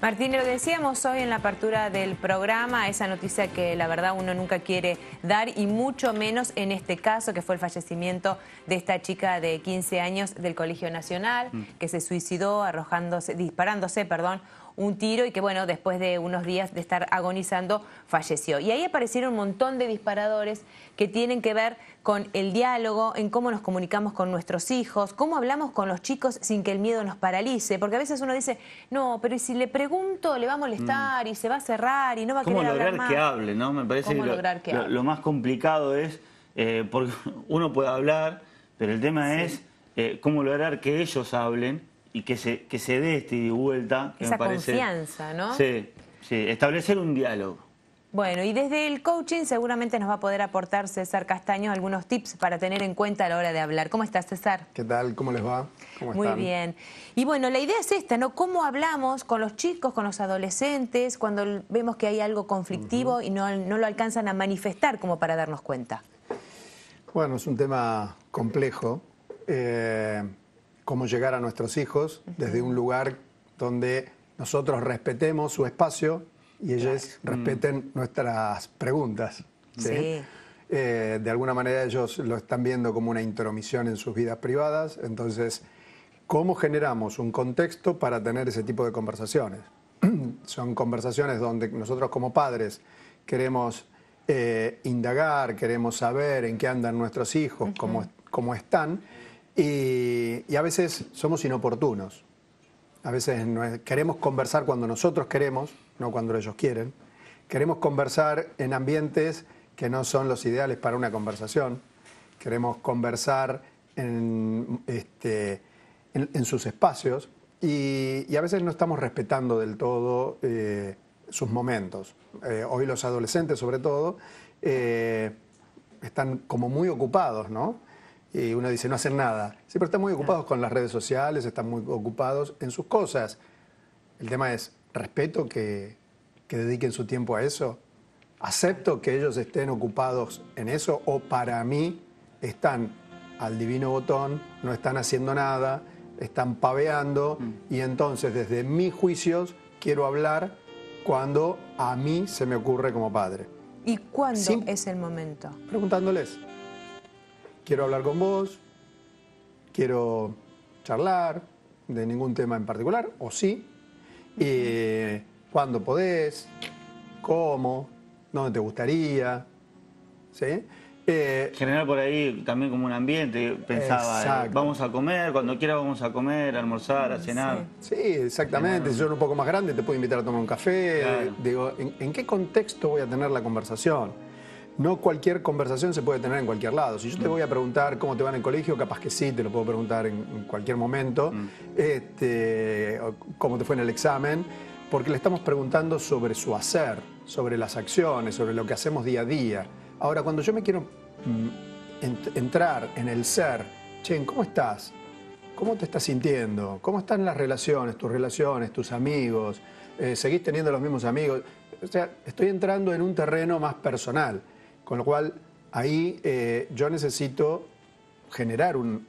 Martín, lo decíamos hoy en la apertura del programa, esa noticia que la verdad uno nunca quiere dar y mucho menos en este caso que fue el fallecimiento de esta chica de 15 años del Colegio Nacional mm. que se suicidó arrojándose, disparándose, perdón, un tiro y que, bueno, después de unos días de estar agonizando, falleció. Y ahí aparecieron un montón de disparadores que tienen que ver con el diálogo, en cómo nos comunicamos con nuestros hijos, cómo hablamos con los chicos sin que el miedo nos paralice, porque a veces uno dice, no, pero ¿y si le pregunto le va a molestar y se va a cerrar y no va a querer hablar ¿Cómo lograr que hable, no? Me parece que, lo, más complicado es, eh, porque uno puede hablar, pero el tema es eh, cómo lograr que ellos hablen y que se, se dé este y vuelta. Esa confianza, ¿no? Sí, sí, establecer un diálogo. Bueno, y desde el coaching seguramente nos va a poder aportar César Castaño algunos tips para tener en cuenta a la hora de hablar. ¿Cómo estás, César? ¿Qué tal? ¿Cómo les va? Muy bien. Y bueno, la idea es esta, ¿no? ¿Cómo hablamos con los chicos, con los adolescentes, cuando vemos que hay algo conflictivo y no, no lo alcanzan a manifestar como para darnos cuenta? Bueno, es un tema complejo. Eh, cómo llegar a nuestros hijos desde un lugar donde nosotros respetemos su espacio y ellos mm. respeten nuestras preguntas. Eh, de alguna manera ellos lo están viendo como una intromisión en sus vidas privadas, entonces, ¿cómo generamos un contexto para tener ese tipo de conversaciones? Son conversaciones donde nosotros como padres queremos eh, indagar, queremos saber en qué andan nuestros hijos, cómo, cómo están, y, a veces somos inoportunos. A veces queremos conversar cuando nosotros queremos, no cuando ellos quieren. Queremos conversar en ambientes que no son los ideales para una conversación. Queremos conversar en, este, sus espacios y, a veces no estamos respetando del todo eh, sus momentos. Eh, hoy los adolescentes sobre todo eh, están como muy ocupados, ¿no? Y uno dice, no hacer nada. Siempre están muy ocupados con las redes sociales, están muy ocupados en sus cosas. El tema es, respeto que, dediquen su tiempo a eso. Acepto que ellos estén ocupados en eso o para mí están al divino botón, no están haciendo nada, están paveando mm. y entonces desde mis juicios quiero hablar cuando a mí se me ocurre como padre. ¿Y cuándo es el momento? Preguntándoles quiero hablar con vos, quiero charlar de ningún tema en particular, o sí, y eh, cuándo podés, cómo, dónde te gustaría, ¿sí? Eh, Generar por ahí también como un ambiente, pensaba, eh, vamos a comer, cuando quiera vamos a comer, almorzar, a cenar. Sí, exactamente, si yo un poco más grande te puedo invitar a tomar un café, digo, ¿en qué contexto voy a tener la conversación? no cualquier conversación se puede tener en cualquier lado. Si yo te mm. voy a preguntar cómo te van en el colegio, capaz que sí, te lo puedo preguntar en, cualquier momento, mm. este, cómo te fue en el examen, porque le estamos preguntando sobre su hacer, sobre las acciones, sobre lo que hacemos día a día. Ahora, cuando yo me quiero mm, entrar en el ser, Chen, ¿cómo estás? ¿Cómo te estás sintiendo? ¿Cómo están las relaciones, tus relaciones, tus amigos? Eh, ¿Seguís teniendo los mismos amigos? O sea, estoy entrando en un terreno más personal. Con lo cual, ahí eh, yo necesito generar un,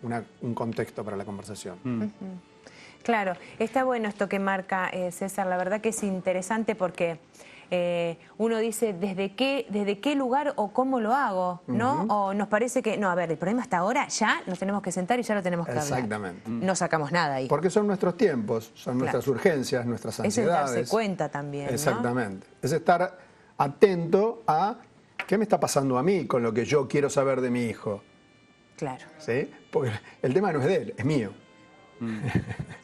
contexto para la conversación. Mm. Claro, está bueno esto que marca eh, César, la verdad que es interesante porque eh, uno dice desde qué, desde qué lugar o cómo lo hago, ¿no? O nos parece que, no, a ver, el problema hasta ahora ya nos tenemos que sentar y ya lo tenemos que Exactamente. Mm. No sacamos nada ahí. Porque son nuestros tiempos, son nuestras urgencias, nuestras ansiedades. Es cuenta también. Exactamente. Es estar atento a ¿qué me está pasando a mí con lo que yo quiero saber de mi hijo? Claro. ¿Sí? Porque el tema no es de él, es mío. Mm.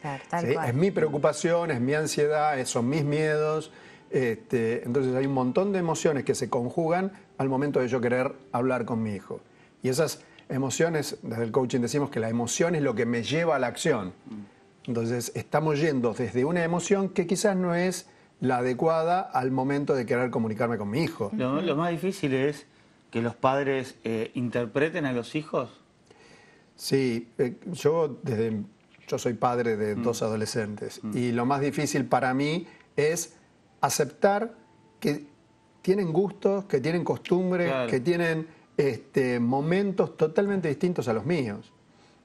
Claro, tal Es mi preocupación, es mi ansiedad, eh, son mis miedos. Este, entonces hay un montón de emociones que se conjugan al momento de yo querer hablar con mi hijo. Y esas emociones, desde el coaching decimos que la emoción es lo que me lleva a la acción. Mm. Entonces estamos yendo desde una emoción que quizás no es la adecuada al momento de querer comunicarme con mi hijo. Lo, más difícil es que los padres eh, interpreten a los hijos. Sí, eh, yo desde yo soy padre de mm. dos adolescentes mm. y lo más difícil para mí es aceptar que tienen gustos, que tienen costumbres, que tienen este, momentos totalmente distintos a los míos.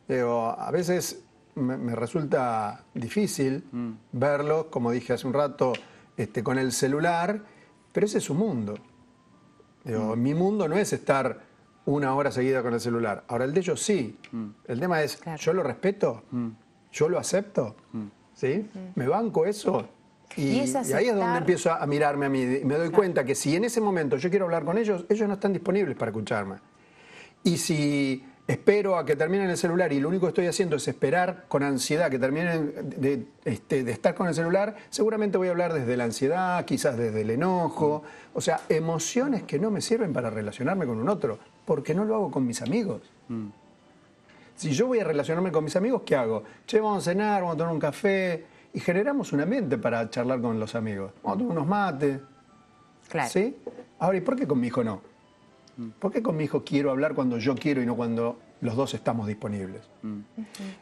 Pero a veces me, resulta difícil mm. verlos, como dije hace un rato, este, con el celular, pero ese es su mundo. Mm. Mi mundo no es estar una hora seguida con el celular. Ahora, el de ellos sí. Mm. El tema es, yo lo respeto, mm. yo lo acepto, ¿sí? ¿Me banco eso? Y, ahí es donde empiezo a, mirarme a mí. Me doy cuenta que si en ese momento yo quiero hablar con ellos, ellos no están disponibles para escucharme. Y si espero a que terminen el celular y lo único que estoy haciendo es esperar con ansiedad que terminen este, de, estar con el celular, seguramente voy a hablar desde la ansiedad, quizás desde el enojo, o sea, emociones que no me sirven para relacionarme con un otro, porque no lo hago con mis amigos. Mm. Si yo voy a relacionarme con mis amigos, ¿qué hago? Che, vamos a cenar, vamos a tomar un café y generamos una mente para charlar con los amigos. Vamos a tomar unos mates. Claro. ¿Sí? Ahora, ¿y por qué con mi hijo no? ¿Por qué con mi hijo quiero hablar cuando yo quiero y no cuando los dos estamos disponibles? Mm.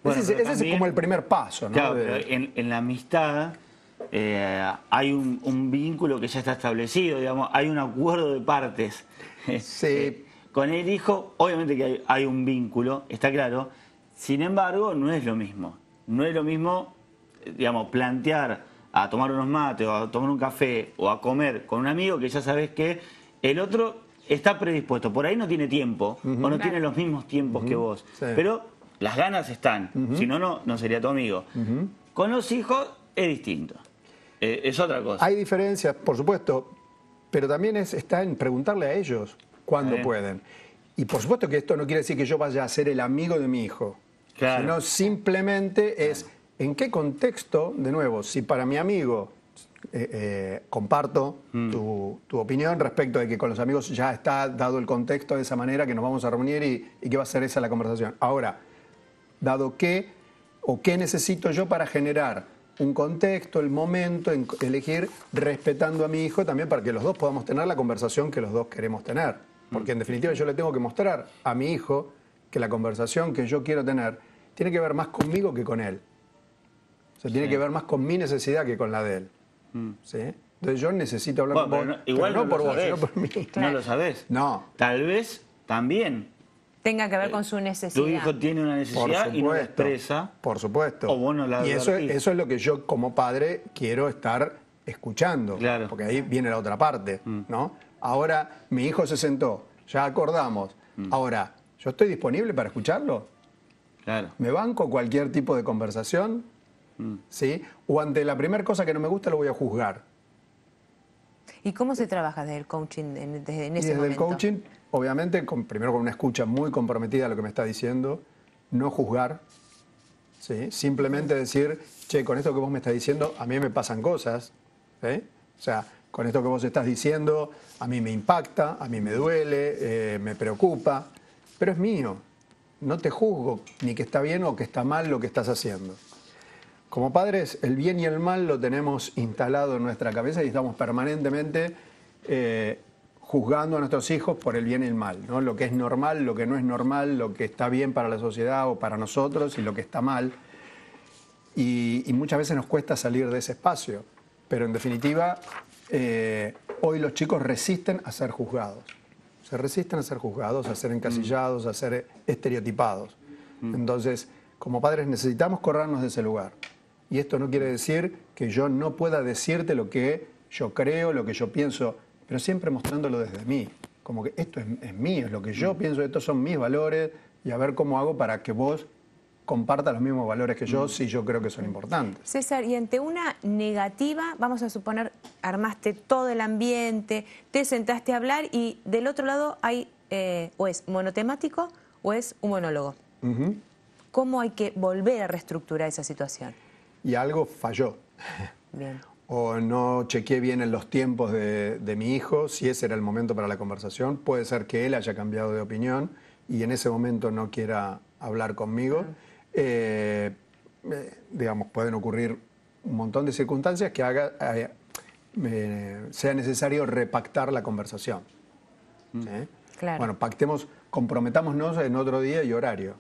ese, es como el primer paso, ¿no? Claro, en, la amistad eh, hay un, vínculo que ya está establecido, digamos, hay un acuerdo de partes. Sí. Eh, con el hijo, obviamente que hay, hay un vínculo, está claro. Sin embargo, no es lo mismo. No es lo mismo, eh, digamos, plantear a tomar unos mates o a tomar un café o a comer con un amigo que ya sabes que el otro está predispuesto. Por ahí no tiene tiempo o no tiene los mismos tiempos que vos. Pero las ganas están. Si no, no, no sería tu amigo. Con los hijos es distinto. Eh, es otra cosa. Hay diferencias, por supuesto, pero también es, está en preguntarle a ellos cuándo pueden. Y por supuesto que esto no quiere decir que yo vaya a ser el amigo de mi hijo. Sino simplemente es en qué contexto, de nuevo, si para mi amigo eh, eh, comparto mm. tu, tu, opinión respecto de que con los amigos ya está dado el contexto de esa manera, que nos vamos a reunir y, y que va a ser esa la conversación. Ahora, dado que o qué necesito yo para generar un contexto, el momento, en elegir respetando a mi hijo también para que los dos podamos tener la conversación que los dos queremos tener. Mm. Porque en definitiva yo le tengo que mostrar a mi hijo que la conversación que yo quiero tener tiene que ver más conmigo que con él. O sea, tiene que ver más con mi necesidad que con la de él. Mm. ¿Sí? Entonces yo necesito hablar con vos. no, por vos, sino por mí. No lo sabés. No. Tal vez también. Tenga que ver eh, con su necesidad. Tu hijo tiene una necesidad y no la expresa. Por supuesto. Y eso, es lo que yo como padre quiero estar escuchando. Claro. Porque ahí viene la otra parte, mm. ¿no? Ahora mi hijo se sentó, ya acordamos. Mm. Ahora, ¿yo estoy disponible para escucharlo? Claro. ¿Me banco cualquier tipo de conversación? ¿sí? O ante la primera cosa que no me gusta lo voy a juzgar. ¿Y cómo se trabaja desde el coaching en, desde ese desde el coaching, obviamente, primero con una escucha muy comprometida a lo que me está diciendo, no juzgar, ¿sí? simplemente decir, che, con esto que vos me estás diciendo, a mí me pasan cosas, o sea, con esto que vos estás diciendo, a mí me impacta, a mí me duele, eh, me preocupa, pero es mío, no te juzgo ni que está bien o que está mal lo que estás haciendo. Como padres, el bien y el mal lo tenemos instalado en nuestra cabeza y estamos permanentemente eh, juzgando a nuestros hijos por el bien y el mal, ¿no? lo que es normal, lo que no es normal, lo que está bien para la sociedad o para nosotros y lo que está mal. Y, muchas veces nos cuesta salir de ese espacio, pero en definitiva, eh, hoy los chicos resisten a ser juzgados, se resisten a ser juzgados, a ser encasillados, a ser estereotipados. Mm. Entonces, como padres necesitamos corrernos de ese lugar. Y esto no quiere decir que yo no pueda decirte lo que yo creo, lo que yo pienso, pero siempre mostrándolo desde mí. Como que esto es, mío, es lo que yo mm. pienso, estos son mis valores y a ver cómo hago para que vos comparta los mismos valores que yo, mm. si yo creo que son importantes. César, y ante una negativa, vamos a suponer, armaste todo el ambiente, te sentaste a hablar y del otro lado hay, eh, o es monotemático o es un monólogo. ¿Cómo hay que volver a reestructurar esa situación? y algo falló. O no chequeé bien en los tiempos de, mi hijo, si ese era el momento para la conversación. Puede ser que él haya cambiado de opinión y en ese momento no quiera hablar conmigo. Eh, eh, digamos, pueden ocurrir un montón de circunstancias que haga, eh, sea necesario repactar la conversación. Mm. Bueno, pactemos, comprometámonos en otro día y horario.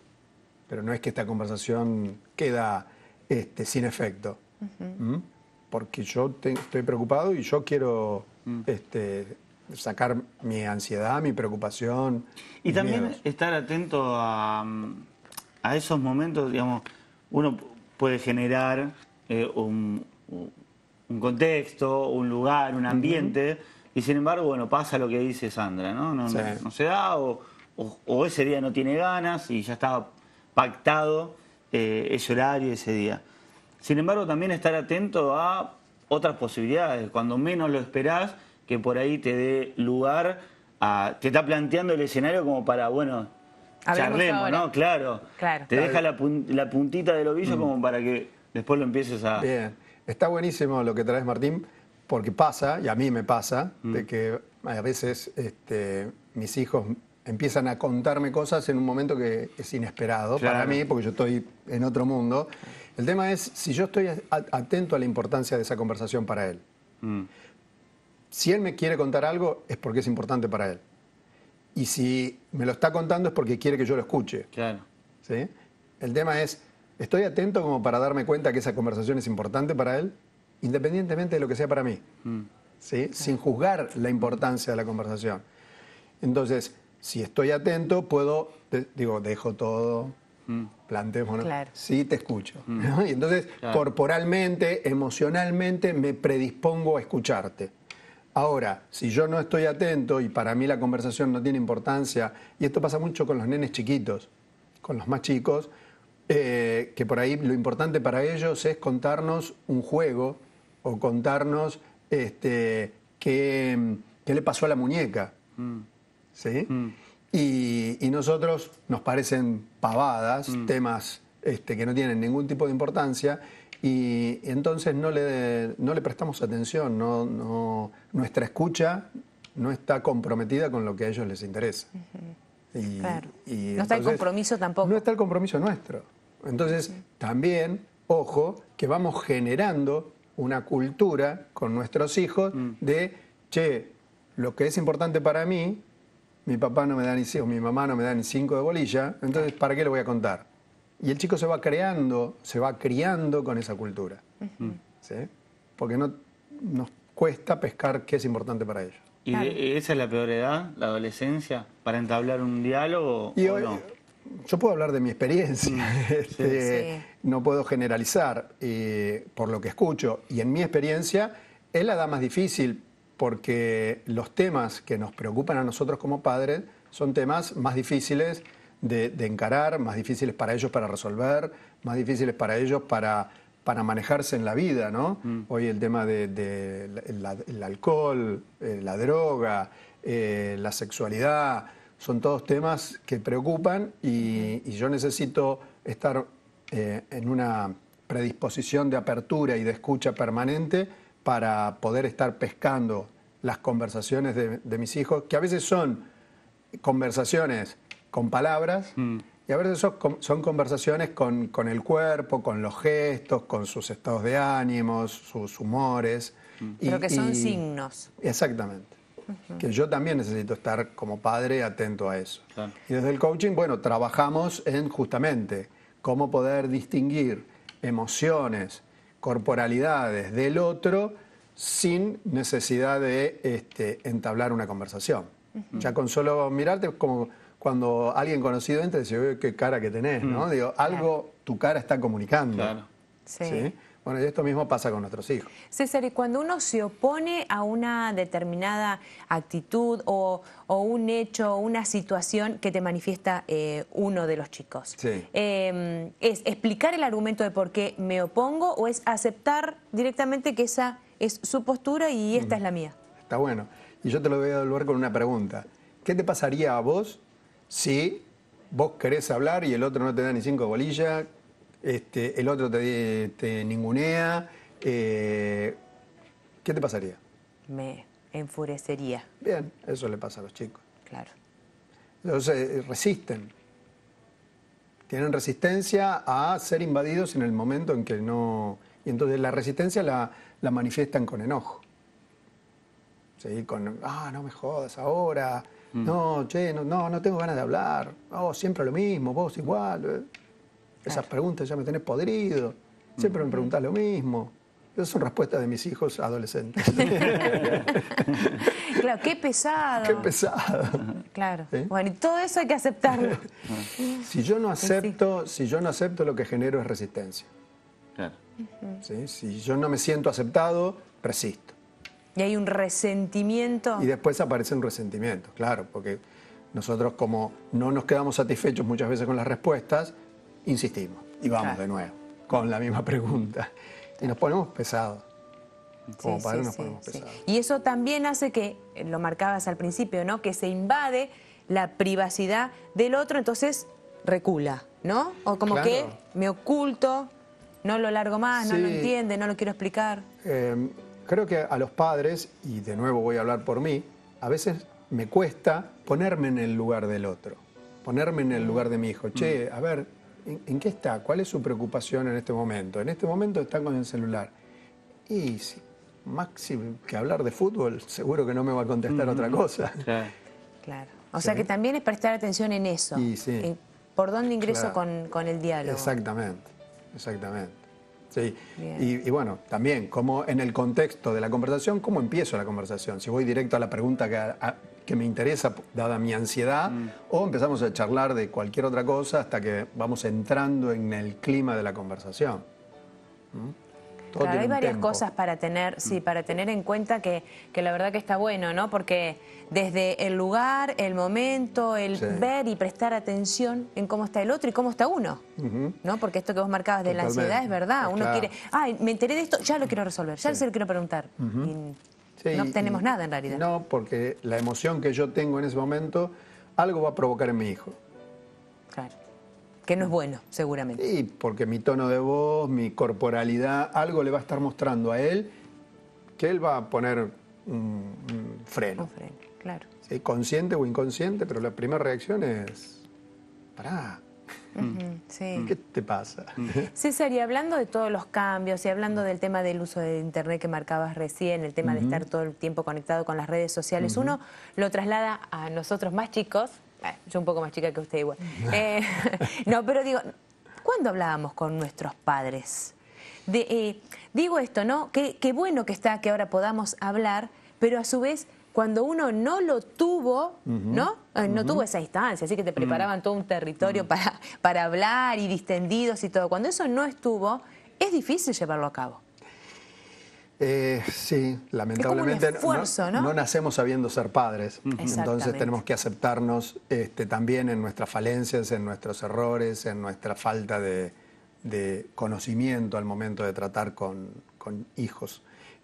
Pero no es que esta conversación queda este, sin efecto. ¿Mm? Porque yo estoy preocupado y yo quiero mm. este, sacar mi ansiedad, mi preocupación. Y también estar atento a, mm, a, esos momentos, digamos, uno puede generar eh, un, contexto, un lugar, un ambiente, y sin embargo, bueno, pasa lo que dice Sandra, ¿no? No, se da, o, ese día no tiene ganas y ya estaba pactado eh, ese horario, ese día. Sin embargo, también estar atento a otras posibilidades, cuando menos lo esperás, que por ahí te dé lugar a... Te está planteando el escenario como para, bueno, charlemos, ¿no? Claro. Te deja la, puntita del ovillo mm. como para que después lo empieces a... Bien, está buenísimo lo que traes, Martín, porque pasa, y a mí me pasa, de mm. que a veces este, mis hijos empiezan a contarme cosas en un momento que es inesperado para mí, porque yo estoy en otro mundo. El tema es si yo estoy atento a la importancia de esa conversación para él. Mm. Si él me quiere contar algo, es porque es importante para él. Y si me lo está contando es porque quiere que yo lo escuche. Claro. El tema es, ¿estoy atento como para darme cuenta que esa conversación es importante para él? Independientemente de lo que sea para mí. Mm. Sin juzgar la importancia de la conversación. Entonces, si estoy atento, puedo, digo, dejo todo, mm. planteo, sí te escucho. Mm. Y entonces, corporalmente, emocionalmente, me predispongo a escucharte. Ahora, si yo no estoy atento y para mí la conversación no tiene importancia, y esto pasa mucho con los nenes chiquitos, con los más chicos, eh, que por ahí lo importante para ellos es contarnos un juego o contarnos este, qué, le pasó a la muñeca. Mm. ¿sí? Mm. Y, nosotros nos parecen pavadas, mm. temas este, que no tienen ningún tipo de importancia, y entonces no le, no le prestamos atención, no, nuestra escucha no está comprometida con lo que a ellos les interesa. no está el compromiso tampoco. No está el compromiso nuestro. Entonces, también, ojo, que vamos generando una cultura con nuestros hijos mm. de, che, lo que es importante para mí mi papá no me da ni cinco, mi mamá no me da ni cinco de bolilla, entonces ¿para qué le voy a contar? Y el chico se va creando, se va criando con esa cultura. ¿sí? Porque no, nos cuesta pescar qué es importante para ellos. ¿Y e-, esa es la peor edad, la adolescencia, para entablar un diálogo o no? Yo puedo hablar de mi experiencia, mm. este, no puedo generalizar eh, por lo que escucho. Y en mi experiencia es la edad más difícil porque los temas que nos preocupan a nosotros como padres son temas más difíciles de, encarar, más difíciles para ellos para resolver, más difíciles para ellos para, manejarse en la vida, mm. Hoy el tema del de, alcohol, eh, la droga, eh, la sexualidad, son todos temas que preocupan y, yo necesito estar eh, en una predisposición de apertura y de escucha permanente para poder estar pescando las conversaciones de, mis hijos, que a veces son conversaciones con palabras mm. y a veces son, conversaciones con, el cuerpo, con los gestos, con sus estados de ánimos, sus humores. Mm. Y, Pero que son signos. Exactamente. Que yo también necesito estar como padre atento a eso. Y desde el coaching, bueno, trabajamos en justamente cómo poder distinguir emociones, corporalidades del otro sin necesidad de este, entablar una conversación. Ya con solo mirarte como cuando alguien conocido entra y dice, qué cara que tenés, ¿no? Digo, algo, tu cara está comunicando. Claro. ¿sí? Bueno, y esto mismo pasa con nuestros hijos. César, y cuando uno se opone a una determinada actitud o, un hecho o una situación que te manifiesta eh, uno de los chicos, em, ¿es explicar el argumento de por qué me opongo o es aceptar directamente que esa es su postura y esta es la mía? Está bueno. Y yo te lo voy a volver con una pregunta. ¿Qué te pasaría a vos si vos querés hablar y el otro no te da ni cinco bolillas, este, el otro te, ningunea. Eh, ¿Qué te pasaría? Me enfurecería. Bien, eso le pasa a los chicos. Claro. Entonces eh, resisten. Tienen resistencia a ser invadidos en el momento en que no... Y entonces la resistencia la, manifiestan con enojo. Con, ah, no me jodas ahora. Mm. No, che, no, no, no tengo ganas de hablar. Oh, siempre lo mismo, vos igual. Eh". Esas preguntas ya me tenés podrido. Siempre me preguntás lo mismo. Esas son respuestas de mis hijos adolescentes. claro, qué pesado. Qué pesado. Claro. ¿Eh? Bueno, y todo eso hay que aceptarlo. si yo no acepto, si yo no acepto, lo que genero es resistencia. Claro. Si yo no me siento aceptado, resisto. Y hay un resentimiento. Y después aparece un resentimiento, claro, porque nosotros como no nos quedamos satisfechos muchas veces con las respuestas, insistimos y vamos de nuevo con la misma pregunta. Y nos ponemos pesados. Como padres nos ponemos pesados. Y eso también hace que, eh, lo marcabas al principio, ¿no? Que se invade la privacidad del otro, entonces recula, ¿no? O como que me oculto, no lo largo más, no lo entiende, no lo quiero explicar. Em, creo que a los padres, y de nuevo voy a hablar por mí, a veces me cuesta ponerme en el lugar del otro, ponerme en el lugar de mi hijo. Mm. Che, a ver, ¿en, qué está? ¿Cuál es su preocupación en este momento? En este momento está con el celular. Y más máximo que hablar de fútbol, seguro que no me va a contestar otra cosa. Claro. O sea que también es prestar atención en eso. por dónde ingreso con, el diálogo. Exactamente, exactamente. Sí. Y, bueno, también, como en el contexto de la conversación, ¿cómo empiezo la conversación? Si voy directo a la pregunta que que me interesa, dada mi ansiedad, mm. o empezamos a charlar de cualquier otra cosa hasta que vamos entrando en el clima de la conversación. hay varias cosas para tener, sí, mm. para tener en cuenta que, la verdad que está bueno, ¿no? Porque desde el lugar, el momento, el ver y prestar atención en cómo está el otro y cómo está uno, ¿no? Porque esto que vos marcabas de la ansiedad es verdad. uno quiere, ay, me enteré de esto, ya lo quiero resolver, ya se lo quiero preguntar no tenemos nada en realidad. No, porque la emoción que yo tengo en ese momento, algo va a provocar en mi hijo. Claro. Que no es bueno, seguramente. Sí, porque mi tono de voz, mi corporalidad, algo le va a estar mostrando a él que él va a poner un, freno. Un freno, claro. Sí, consciente o inconsciente, pero la primera reacción es, pará, ¿Qué te pasa? César, y hablando de todos los cambios y hablando del tema del uso de Internet que marcabas recién, el tema de estar todo el tiempo conectado con las redes sociales, uno lo traslada a nosotros más chicos, eh, yo un poco más chica que usted igual, eh, no, pero digo, ¿cuándo hablábamos con nuestros padres? De, eh, digo esto, ¿no? Qué bueno que está que ahora podamos hablar, pero a su vez cuando uno no lo tuvo, ¿no? Eh, no tuvo esa instancia, así que te preparaban mm. todo un territorio mm. para, hablar y distendidos y todo. Cuando eso no estuvo, es difícil llevarlo a cabo. Eh, sí, lamentablemente no, nacemos sabiendo ser padres, entonces tenemos que aceptarnos este, también en nuestras falencias, en nuestros errores, en nuestra falta de, conocimiento al momento de tratar con hijos.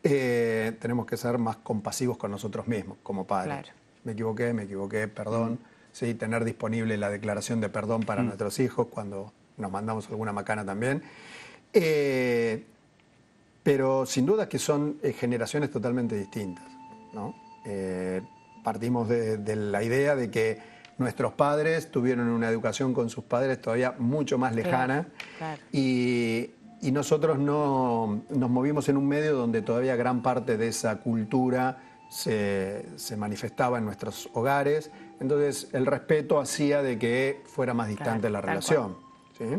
Eh, tenemos que ser más compasivos con nosotros mismos como padres. Me equivoqué, me equivoqué, perdón. Sí, tener disponible la declaración de perdón para nuestros hijos cuando nos mandamos alguna macana también. Eh, pero sin duda que son eh, generaciones totalmente distintas. partimos de, la idea de que nuestros padres tuvieron una educación con sus padres todavía mucho más lejana Y, y nosotros no, nos movimos en un medio donde todavía gran parte de esa cultura se, se manifestaba en nuestros hogares, entonces el respeto hacía de que fuera más distante la relación. ¿sí?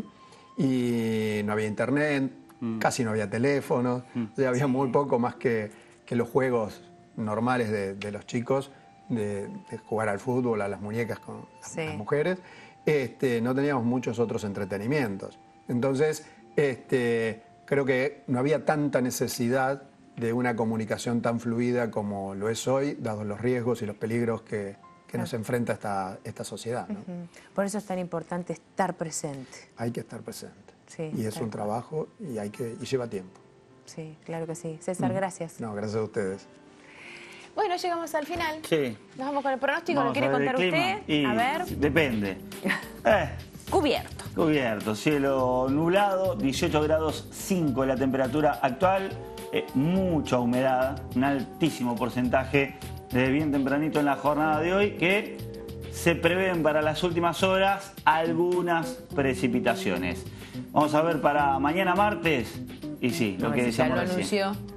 Y no había internet, mm. casi no había teléfono, mm. había muy poco más que, que, los juegos normales de, de los chicos, de, jugar al fútbol, a las muñecas con las mujeres. Este, no teníamos muchos otros entretenimientos. Entonces, este, creo que no había tanta necesidad de una comunicación tan fluida como lo es hoy, dados los riesgos y los peligros que, nos enfrenta esta, esta sociedad. Por eso es tan importante estar presente. Hay que estar presente. y es un trabajo y, hay que, y lleva tiempo. Sí, claro que sí. César, mm. gracias. No, gracias a ustedes. Bueno, llegamos al final. Sí. Nos vamos con el pronóstico, ¿lo quiere contar usted? a ver. Depende. Eh. Cubierto. Cubierto, cielo nublado, 18 grados 5 la temperatura actual, eh, mucha humedad, un altísimo porcentaje de bien tempranito en la jornada de hoy que se prevén para las últimas horas algunas precipitaciones. Vamos a ver para mañana martes. Y sí, lo que decíamos recién.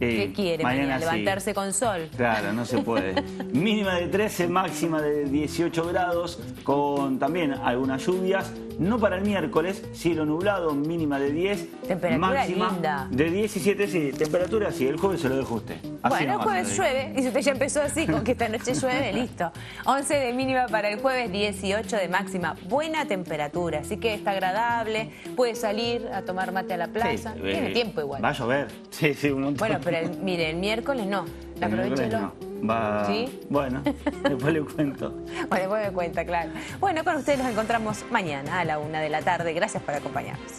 ¿Qué quiere mañana? levantarse con sol. Claro, no se puede. Mínima de 13, máxima de 18 grados, con también algunas lluvias. No para el miércoles, cielo nublado, mínima de 10. Temperatura máxima De 17, sí. Temperatura, sí. El jueves se lo dejo usted. bueno, el jueves llueve. Y si usted ya empezó así, con que esta noche llueve, listo. 11 de mínima para el jueves, 18 de máxima. Buena temperatura, así que está agradable. Puede salir a tomar mate a la plaza. Eh, Tiene tiempo igual. Va a llover. Sí, sí, un montón pero mire, el miércoles no. Aprovechelo. Va. ¿Sí? Bueno, después le cuento. bueno, después le cuenta, claro. Bueno, con ustedes nos encontramos mañana a la una de la tarde. Gracias por acompañarnos.